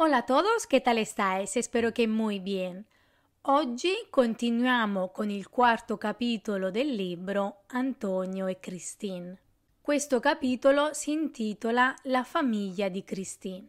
Hola a todos, ¿qué tal estáis? Espero que muy bien. Hoy continuamos con el cuarto capítulo del libro Antonio y e Christine. Este capítulo se intitola La familia de Christine.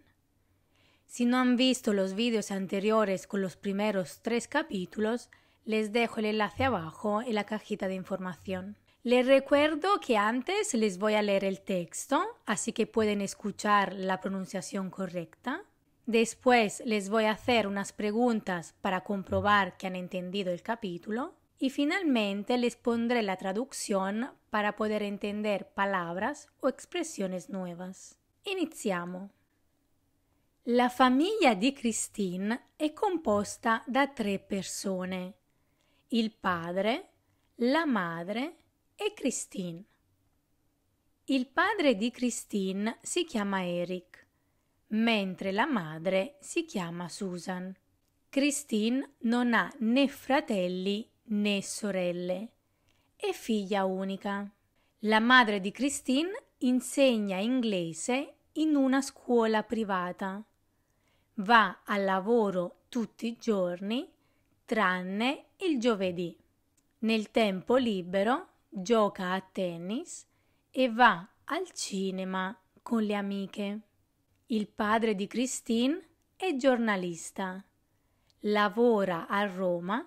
Si no han visto los vídeos anteriores con los primeros tres capítulos, les dejo el enlace abajo en la cajita de información. Les recuerdo que antes les voy a leer el texto, así que pueden escuchar la pronunciación correcta. Después les voy a hacer unas preguntas para comprobar que han entendido el capítulo. Y finalmente les pondré la traducción para poter entender palabras o expresiones nuevas. Iniziamo. La famiglia di Christine è composta da tre persone: il padre, la madre e Christine. Il padre di Christine si chiama Eric mentre la madre si chiama Susan. Christine non ha né fratelli né sorelle. È figlia unica. La madre di Christine insegna inglese in una scuola privata. Va al lavoro tutti i giorni, tranne il giovedì. Nel tempo libero gioca a tennis e va al cinema con le amiche. Il padre di Christine è giornalista. Lavora a Roma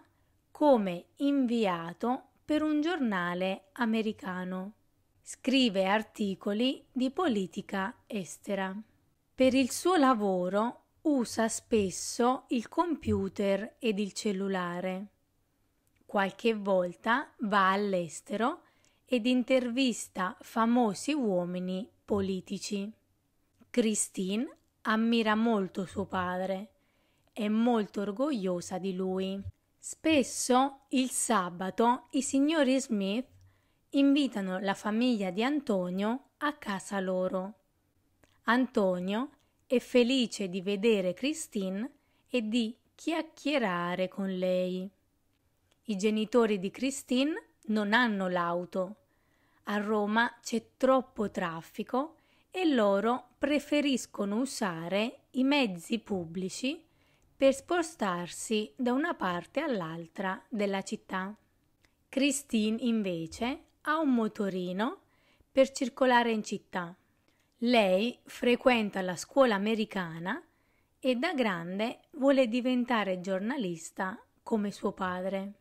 come inviato per un giornale americano. Scrive articoli di politica estera. Per il suo lavoro usa spesso il computer ed il cellulare. Qualche volta va all'estero ed intervista famosi uomini politici. Christine ammira molto suo padre, è molto orgogliosa di lui. Spesso il sabato i signori Smith invitano la famiglia di Antonio a casa loro. Antonio è felice di vedere Christine e di chiacchierare con lei. I genitori di Christine non hanno l'auto. A Roma c'è troppo traffico e loro preferiscono usare i mezzi pubblici per spostarsi da una parte all'altra della città. Christine invece ha un motorino per circolare in città. Lei frequenta la scuola americana e da grande vuole diventare giornalista come suo padre.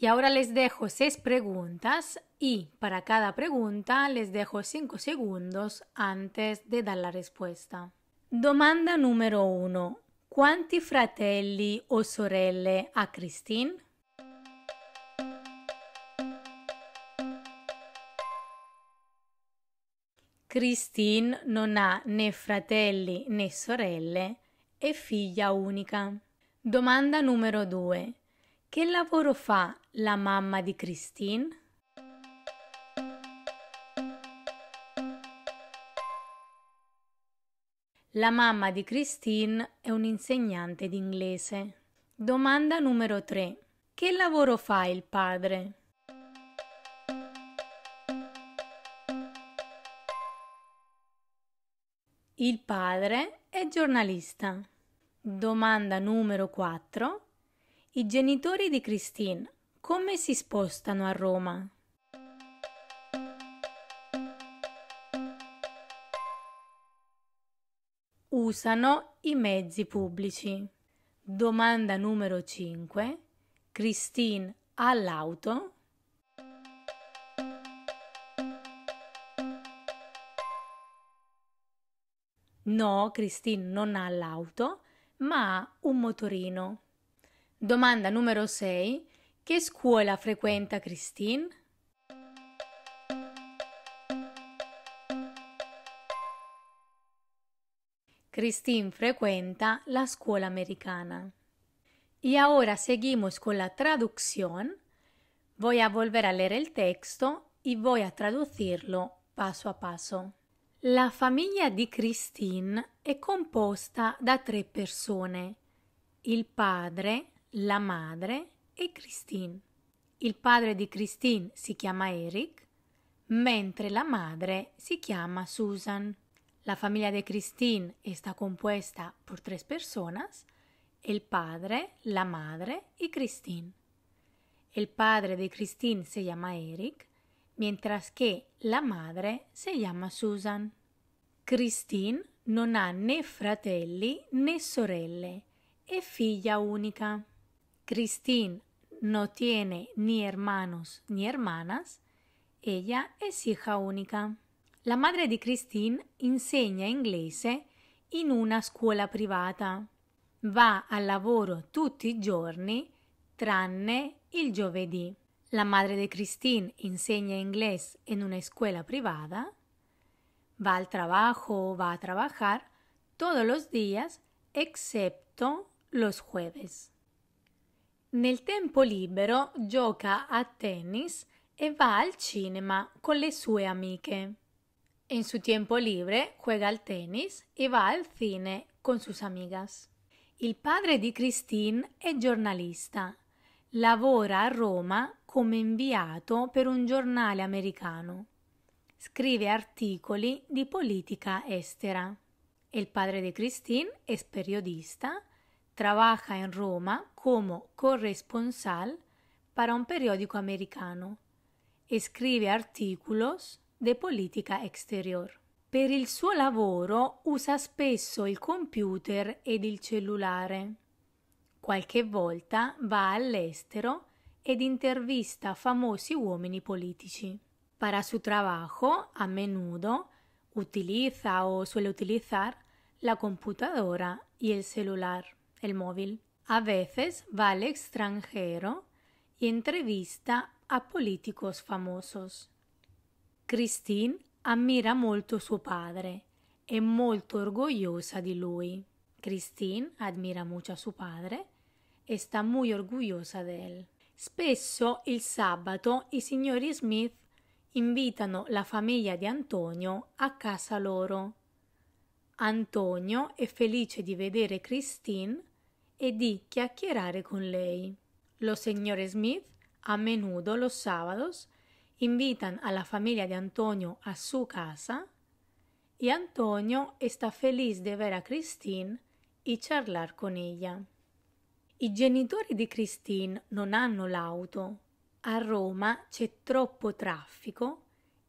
Y ahora les dejo seis preguntas y para cada pregunta les dejo cinco segundos antes de dar la respuesta. Domanda número uno. ¿Cuántos fratelli o sorelle ha Christine? Christine non ha né fratelli né sorelle, è figlia unica. Domanda número 2. Che lavoro fa la mamma di Christine? La mamma di Christine è un'insegnante d'inglese. Domanda numero 3. Che lavoro fa il padre? Il padre è giornalista. Domanda numero 4. I genitori di Christine come si spostano a Roma? Usano i mezzi pubblici. Domanda numero 5. Christine ha l'auto? No, Christine non ha l'auto, ma ha un motorino. Domanda numero 6. Che scuola frequenta Christine? Christine frequenta la scuola americana. Y ahora seguimos con la traducción. Voy a volver a leer el texto y voy a traducirlo paso a paso. La famiglia di Christine è composta da tre persone, il padre, la madre e Christine. Il padre di Christine si chiama Eric, mentre la madre si chiama Susan. La famiglia di Christine sta composta por tre persone, il padre, la madre e Christine. Il padre di Christine si chiama Eric, mientras que la madre si chiama Susan. Christine non ha né fratelli né sorelle, è figlia unica. Christine no tiene ni hermanos ni hermanas, ella es hija única. La madre de Christine enseña inglés en una escuela privada. Va al trabajo tutti los días, tranne el giovedì. La madre de Christine enseña inglés en una escuela privada. Va al trabajo o va a trabajar todos los días excepto los jueves. Nel tempo libero gioca a tennis e va al cinema con le sue amiche. En su tiempo libre juega al tennis e va al cine con sus amigas. Il padre di Christine è giornalista. Lavora a Roma come inviato per un giornale americano. Scrive articoli di politica estera. Il padre di Christine è periodista trabaja en Roma como corresponsal para un periódico americano. Escribe artículos de política exterior. Per il suo lavoro usa spesso il computer ed il cellulare. Qualche volta va all'estero ed intervista famosi uomini politici. Para su trabajo, a menudo, utiliza o suele utilizar la computadora y el celular. el móvil. A veces va al extranjero y entrevista a políticos famosos. Christine ammira molto suo padre, è molto orgogliosa di lui. Christine admira molto a suo padre e sta muy orgogliosa di él. Spesso il sabato i signori Smith invitano la famiglia di Antonio a casa loro. Antonio è felice di vedere Christine e di chiacchierare con lei. Lo signore Smith, a menudo los sábados, invitan a la familia di Antonio a su casa e Antonio está feliz de ver a Christine y charlar con ella. I genitori di Christine non hanno l'auto. A Roma c'è troppo traffico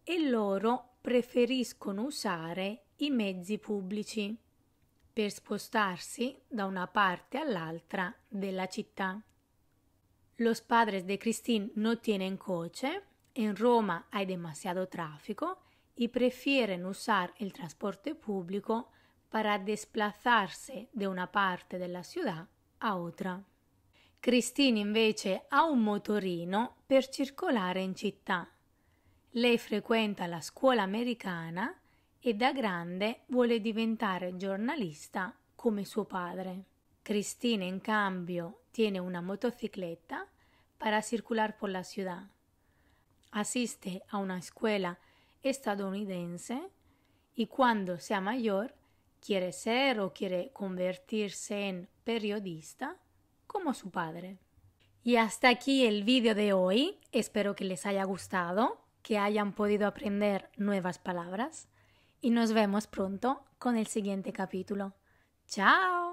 e loro preferiscono usare i mezzi pubblici per spostarsi da una parte all'altra della città. Los padres de Christine no tienen coche, en Roma hay demasiado tráfico y prefieren usar el transporte público para desplazarse de una parte della ciudad a otra. Christine invece ha un motorino per circolare in città. Lei frequenta la scuola americana e da grande vuole diventare giornalista como su padre. Cristina, en cambio, tiene una motocicleta para circular por la ciudad. Asiste a una escuela estadounidense y e, cuando sea mayor quiere ser o quiere convertirse en periodista como su padre. Y e hasta aquí el vídeo de hoy. Espero que les haya gustado, que hayan podido aprender nuevas palabras y nos vemos pronto con el siguiente capítulo. ¡Chao!